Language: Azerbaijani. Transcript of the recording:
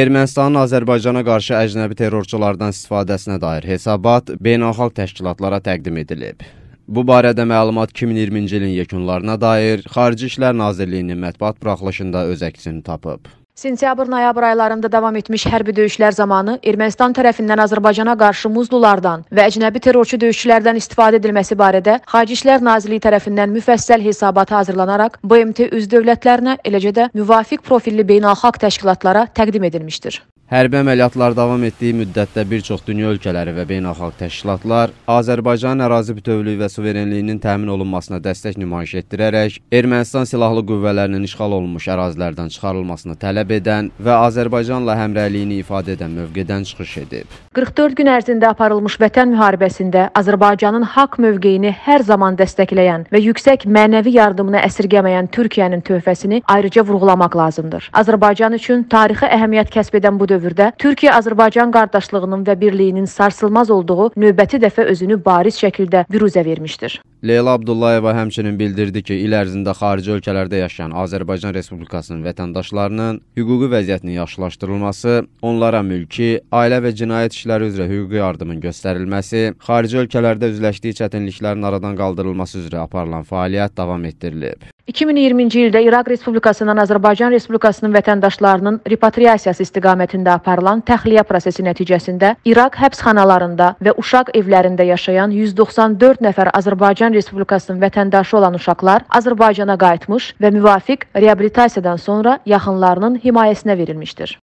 Ermənistanın Azərbaycana qarşı əcnəbi terrorçulardan istifadəsinə dair hesabat beynəlxalq təşkilatlara təqdim edilib. Bu barədə məlumat 2020-ci ilin yekunlarına dair Xarici İşlər Nazirliyinin mətbuat buraxılışında öz əksini tapıb. Sentyabr-noyabr aylarında davam etmiş hərbi döyüşlər zamanı Ermənistan tərəfindən Azərbaycana qarşı muzlulardan və əcnəbi terrorçu döyüşçülərdən istifadə edilməsi barədə Xarici İşlər Nazirliyi tərəfindən müfəssəl hesabat hazırlanaraq BMT üzv dövlətlərinə, eləcə də müvafiq profilli beynəlxalq təşkilatlara təqdim edilmişdir. Hərbi əməliyyatlar davam etdiyi müddətdə bir çox dünya ölkələri və beynəlxalq təşkilatlar Azərbaycanın ərazi bütövlüyü və suverenliyinin təmin olunmasına dəstək nümayiş etdirərək Ermənistan silahlı qüvvələrinin işğal olunmuş ərazilərdən çıxarılmasını tələb edən və Azərbaycanla həmrəyliyini ifadə edən mövqedən çıxış edib. 44 gün ərzində aparılmış vətən müharibəsində Azərbaycanın haqq mövqeyini hər zaman dəstəkləyən və yüksək mənəvi yardımını əsirgəməyən Türkiyənin töhfəsini ayrıca vurğulamaq lazımdır. Azərbaycan üçün tarixi əhəmiyyət kəsb edən bu dövr dövrdə Türkiyə-Azərbaycan qardaşlığının və birliyinin sarsılmaz olduğu növbəti dəfə özünü bariz şəkildə büruzə vermişdir. Leyla Abdullayeva həmçinin bildirdi ki, il ərzində xarici ölkələrdə yaşayan Azərbaycan Respublikasının vətəndaşlarının hüquqi vəziyyətinin yaxşılaşdırılması, onlara mülki, ailə və cinayət işləri üzrə hüquqi yardımın göstərilməsi, xarici ölkələrdə üzləşdiyi çətinliklərin aradan qaldırılması üzrə aparılan fəaliyyət davam etdirilib. 2020-ci ildə İraq Respublikasından Azərbaycan Respublikasının vətəndaşlarının repatriasiyası istiqamətində aparılan təxliyə prosesi nəticəsində İraq həbsxanalarında və uşaq evlərində yaşayan 194 nəfər Azərbaycan Respublikasının vətəndaşı olan uşaqlar Azərbaycana qayıtmış və müvafiq reabilitasiyadan sonra yaxınlarının himayəsinə verilmişdir.